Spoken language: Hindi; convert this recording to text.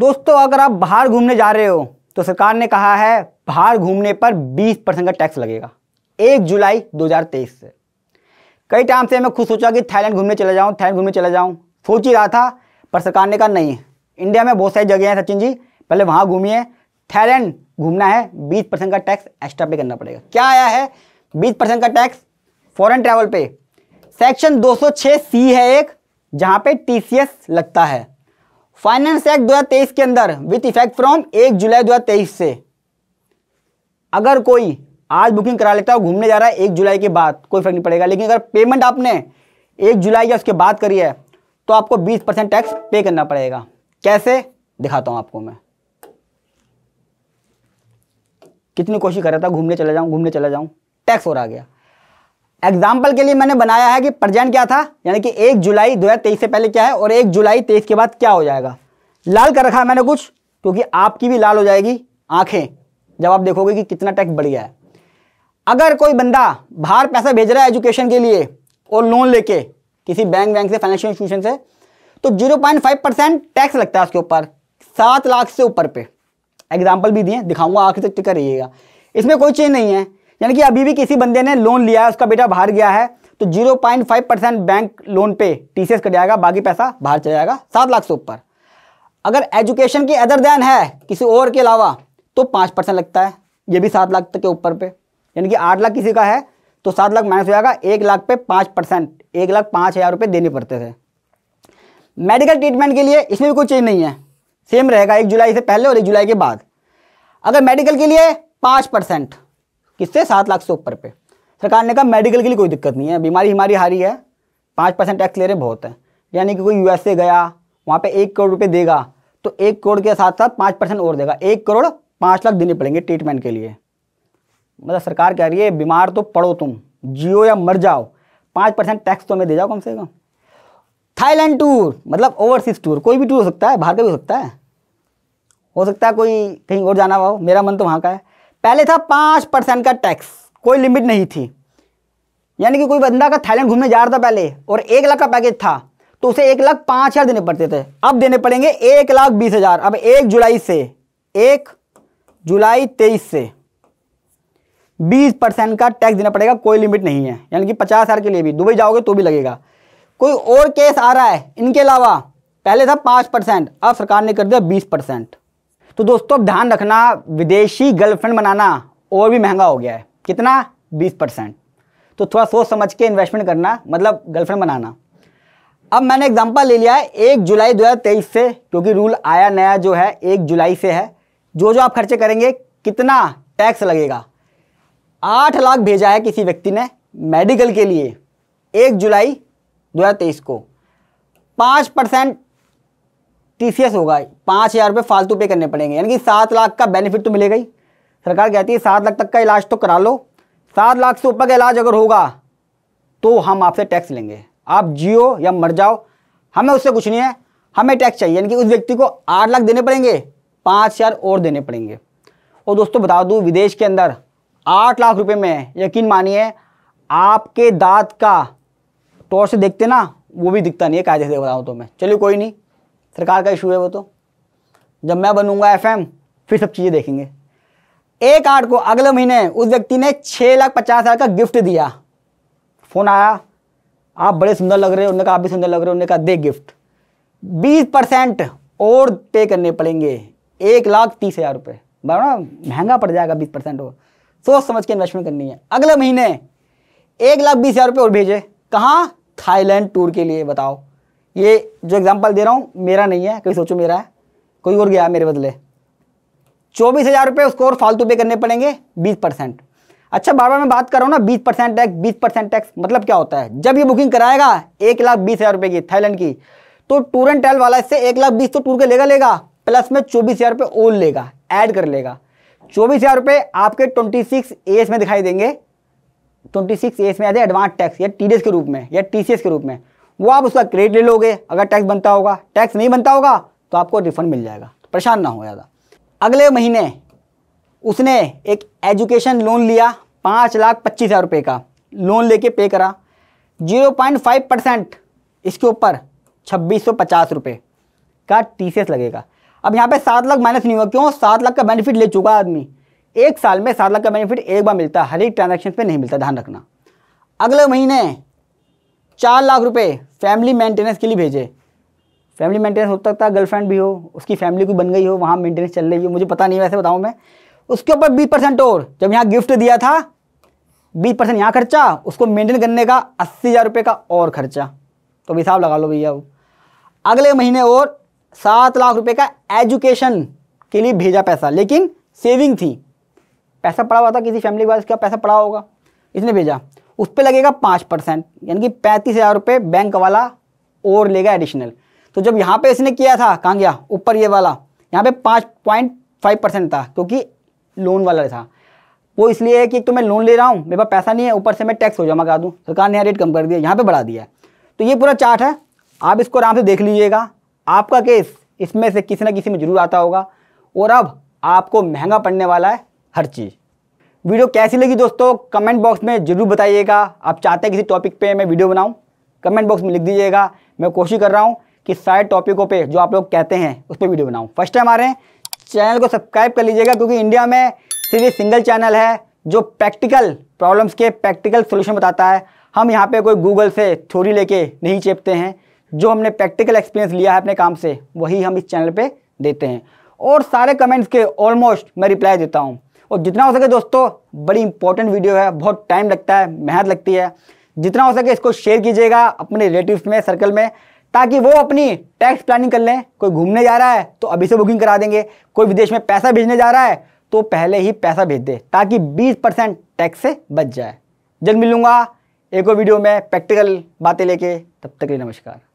दोस्तों अगर आप बाहर घूमने जा रहे हो तो सरकार ने कहा है बाहर घूमने पर 20 परसेंट का टैक्स लगेगा 1 जुलाई 2023 से कई टाइम से मैं खुद सोचा कि थाईलैंड घूमने चले जाऊँ थाईलैंड घूमने चले जाऊँ सोच ही रहा था पर सरकार ने कहा नहीं इंडिया में बहुत सारी जगह हैं सचिन जी पहले वहाँ घूमिए थाईलैंड घूमना है बीस परसेंट का टैक्स एक्स्ट्रा पे करना पड़ेगा क्या आया है बीस परसेंट का टैक्स फॉरन ट्रैवल पे सेक्शन दो सी है एक जहाँ पे टी लगता है फाइनेंस एक्ट 2023 के अंदर विथ इफेक्ट फ्रॉम एक जुलाई 2023 से अगर कोई आज बुकिंग करा लेता है घूमने जा रहा है एक जुलाई के बाद कोई फर्क नहीं पड़ेगा लेकिन अगर पेमेंट आपने एक जुलाई या उसके बाद करी है तो आपको 20 परसेंट टैक्स पे करना पड़ेगा कैसे दिखाता हूं आपको मैं कितनी कोशिश कर रहा था घूमने चला जाऊं घूमने चला जाऊं टैक्स और आ गया एग्जाम्पल के लिए मैंने बनाया है कि प्रजेंट क्या था यानी कि एक जुलाई 2023 से पहले क्या है और एक जुलाई तेईस के बाद क्या हो जाएगा लाल कर रखा है मैंने कुछ क्योंकि आपकी भी लाल हो जाएगी आंखें जब आप देखोगे कि कितना टैक्स बढ़ गया है अगर कोई बंदा बाहर पैसा भेज रहा है एजुकेशन के लिए और लोन लेके किसी बैंक बैंक से फाइनेंशियल इंस्टीट्यूशन से तो 0.5 परसेंट टैक्स लगता है उसके ऊपर सात लाख से ऊपर पे एग्जाम्पल भी दिए दिखाऊंगा आखिर तक टिका रहिएगा इसमें कोई चेंज नहीं है यानी कि अभी भी किसी बंदे ने लोन लिया है उसका बेटा बाहर गया है तो 0.5 परसेंट बैंक लोन पे टी सी कट जाएगा बाकी पैसा बाहर चला जाएगा सात लाख से ऊपर अगर एजुकेशन की अदर देन है किसी और के अलावा तो पाँच परसेंट लगता है ये भी सात लाख तक के ऊपर पे यानी कि आठ लाख किसी का है तो सात लाख माइनस हो जाएगा एक लाख पे पाँच परसेंट एक लाख पाँच हज़ार रुपये देने पड़ते थे मेडिकल ट्रीटमेंट के लिए इसमें भी कोई चेंज नहीं है सेम रहेगा एक जुलाई से पहले और एक जुलाई के बाद अगर मेडिकल के लिए पाँच परसेंट किससे सात लाख से ऊपर पे सरकार ने कहा मेडिकल के लिए कोई दिक्कत नहीं है बीमारी हमारी हारी है पाँच परसेंट टैक्स ले रहे बहुत है यानी कि कोई यूएसए गया वहाँ पे एक करोड़ रुपये देगा तो एक करोड़ के साथ साथ पाँच परसेंट और देगा एक करोड़ पाँच लाख देने पड़ेंगे ट्रीटमेंट के लिए मतलब सरकार कह रही है बीमार तो पड़ो तुम जियो या मर जाओ पाँच परसेंट टैक्स तो हमें दे जाओ कम से कम थाईलैंड टूर मतलब ओवरसीज टूर कोई भी टूर हो सकता है बाहर का भी हो सकता है हो सकता है कोई कहीं और जाना हो मेरा मन तो वहाँ का है पहले था पाँच परसेंट का टैक्स कोई लिमिट नहीं थी यानी कि कोई बंदा का थाईलैंड घूमने जा रहा था पहले और एक लाख का पैकेज था तो उसे एक लाख पाँच हज़ार देने पड़ते थे अब देने पड़ेंगे एक लाख बीस हज़ार अब एक जुलाई से एक जुलाई तेईस से बीस परसेंट का टैक्स देना पड़ेगा कोई लिमिट नहीं है यानी कि पचास हज़ार के लिए भी दुबई जाओगे तो भी लगेगा कोई और केस आ रहा है इनके अलावा पहले था पाँच परसेंट अब सरकार ने कर दिया बीस परसेंट तो दोस्तों अब ध्यान रखना विदेशी गर्लफ्रेंड बनाना और भी महंगा हो गया है कितना बीस परसेंट तो थोड़ा सोच समझ के इन्वेस्टमेंट करना मतलब गर्लफ्रेंड बनाना अब मैंने एग्जांपल ले लिया है एक जुलाई 2023 से क्योंकि रूल आया नया जो है एक जुलाई से है जो जो आप खर्चे करेंगे कितना टैक्स लगेगा आठ लाख भेजा है किसी व्यक्ति ने मेडिकल के लिए एक जुलाई 2023 को पाँच परसेंट टीसीएस होगा पाँच हज़ार रुपये फालतू पे करने पड़ेंगे यानी कि सात लाख का बेनिफिट तो मिलेगा ही सरकार कहती है सात लाख तक का इलाज तो करा लो सात लाख से ऊपर का इलाज अगर होगा तो हम आपसे टैक्स लेंगे आप जियो या मर जाओ हमें उससे कुछ नहीं है हमें टैक्स चाहिए यानी कि उस व्यक्ति को आठ लाख देने पड़ेंगे पाँच हज़ार और देने पड़ेंगे और दोस्तों बता दूँ विदेश के अंदर आठ लाख रुपये में यकीन मानिए आपके दाँत का टॉर्च देखते ना वो भी दिखता नहीं है कायदे से बताऊँ तो मैं चलिए कोई नहीं सरकार का इशू है वो तो जब मैं बनूंगा एफएम फिर सब चीज़ें देखेंगे एक आठ को अगले महीने उस व्यक्ति ने छः लाख पचास हज़ार का गिफ्ट दिया फ़ोन आया आप बड़े सुंदर लग रहे हो उन्होंने कहा आप भी सुंदर लग रहे हो उन्होंने कहा दे गिफ्ट बीस परसेंट और पे करने पड़ेंगे एक लाख तीस हज़ार रुपये बड़ा महंगा पड़ जाएगा बीस परसेंट और सोच समझ के इन्वेस्टमेंट करनी है अगले महीने एक लाख बीस हज़ार रुपये और भेजे कहाँ थाईलैंड टूर के लिए बताओ ये जो एग्जाम्पल दे रहा हूँ मेरा नहीं है कभी सोचो मेरा है कोई और गया मेरे बदले चौबीस हज़ार रुपये उसको और फालतू पे करने पड़ेंगे बीस परसेंट अच्छा बार बार मैं बात कर रहा हूँ ना बीस परसेंट टैक्स बीस परसेंट टैक्स मतलब क्या होता है जब ये बुकिंग कराएगा एक लाख बीस हज़ार रुपये की थाईलैंड की तो टूर एंड ट्रैल वाला इससे एक लाख बीस तो टूर के लेगा लेगा प्लस में चौबीस हज़ार रुपये और लेगा ऐड कर लेगा चौबीस हज़ार रुपये आपके ट्वेंटी सिक्स एस में दिखाई देंगे ट्वेंटी सिक्स एस में आते हैं एडवांस टैक्स या टी के रूप में या टी के रूप में वो आप उसका क्रेडिट ले लोगे अगर टैक्स बनता होगा टैक्स नहीं बनता होगा तो आपको रिफंड मिल जाएगा परेशान ना हो ज़्यादा अगले महीने उसने एक एजुकेशन लोन लिया पाँच लाख पच्चीस हज़ार रुपये का लोन लेके पे करा जीरो पॉइंट फाइव परसेंट इसके ऊपर छब्बीस सौ पचास रुपये का टी लगेगा अब यहाँ पे सात लाख माइनस नहीं हुआ क्यों सात लाख का बेनिफिट ले चुका आदमी एक साल में सात लाख का बेनिफिट एक बार मिलता है हर एक ट्रांजेक्शन पर नहीं मिलता ध्यान रखना अगले महीने चार लाख रुपए फैमिली मेंटेनेंस के लिए भेजे फैमिली मेंटेनेंस हो सकता है गर्लफ्रेंड भी हो उसकी फैमिली कोई बन गई हो वहाँ मेंटेनेंस चल रही हो मुझे पता नहीं वैसे बताऊँ मैं उसके ऊपर बीस परसेंट और जब यहाँ गिफ्ट दिया था बीस परसेंट यहाँ खर्चा उसको मेंटेन करने का अस्सी हज़ार रुपये का और खर्चा तो हिसाब लगा लो भैया अगले महीने और सात लाख रुपये का एजुकेशन के लिए भेजा पैसा लेकिन सेविंग थी पैसा पड़ा हुआ था किसी फैमिली के पास क्या पैसा पड़ा होगा इसने भेजा उस पर लगेगा पाँच परसेंट यानी कि पैंतीस हज़ार रुपये बैंक वाला और लेगा एडिशनल तो जब यहाँ पे इसने किया था कहाँ गया ऊपर ये वाला यहाँ पे पाँच पॉइंट फाइव परसेंट था क्योंकि लोन वाला था वो इसलिए है कि एक तो मैं लोन ले रहा हूँ मेरे पास पैसा नहीं है ऊपर से मैं टैक्स हो जमा करा दूँ सरकार ने यहाँ रेट कम कर दिया यहाँ पर बढ़ा दिया तो ये पूरा चार्ट है आप इसको आराम से देख लीजिएगा आपका केस इसमें से किसी ना किसी में ज़रूर आता होगा और अब आपको महंगा पड़ने वाला है हर चीज़ वीडियो कैसी लगी दोस्तों कमेंट बॉक्स में ज़रूर बताइएगा आप चाहते हैं किसी टॉपिक पे मैं वीडियो बनाऊं कमेंट बॉक्स में लिख दीजिएगा मैं कोशिश कर रहा हूं कि सारे टॉपिकों पे जो आप लोग कहते हैं उस पर वीडियो बनाऊं फर्स्ट टाइम आ रहे हैं चैनल को सब्सक्राइब कर लीजिएगा क्योंकि इंडिया में सिर्फ ये सिंगल चैनल है जो प्रैक्टिकल प्रॉब्लम्स के प्रैक्टिकल सोल्यूशन बताता है हम यहाँ पर कोई गूगल से थोड़ी लेके नहीं चेपते हैं जो हमने प्रैक्टिकल एक्सपीरियंस लिया है अपने काम से वही हम इस चैनल पर देते हैं और सारे कमेंट्स के ऑलमोस्ट मैं रिप्लाई देता हूँ और जितना हो सके दोस्तों बड़ी इंपॉर्टेंट वीडियो है बहुत टाइम लगता है मेहनत लगती है जितना हो सके इसको शेयर कीजिएगा अपने रिलेटिव में सर्कल में ताकि वो अपनी टैक्स प्लानिंग कर लें कोई घूमने जा रहा है तो अभी से बुकिंग करा देंगे कोई विदेश में पैसा भेजने जा रहा है तो पहले ही पैसा भेज दे ताकि 20 परसेंट टैक्स से बच जाए जल्द मिलूंगा एक और वीडियो में प्रैक्टिकल बातें लेके तब तक के लिए नमस्कार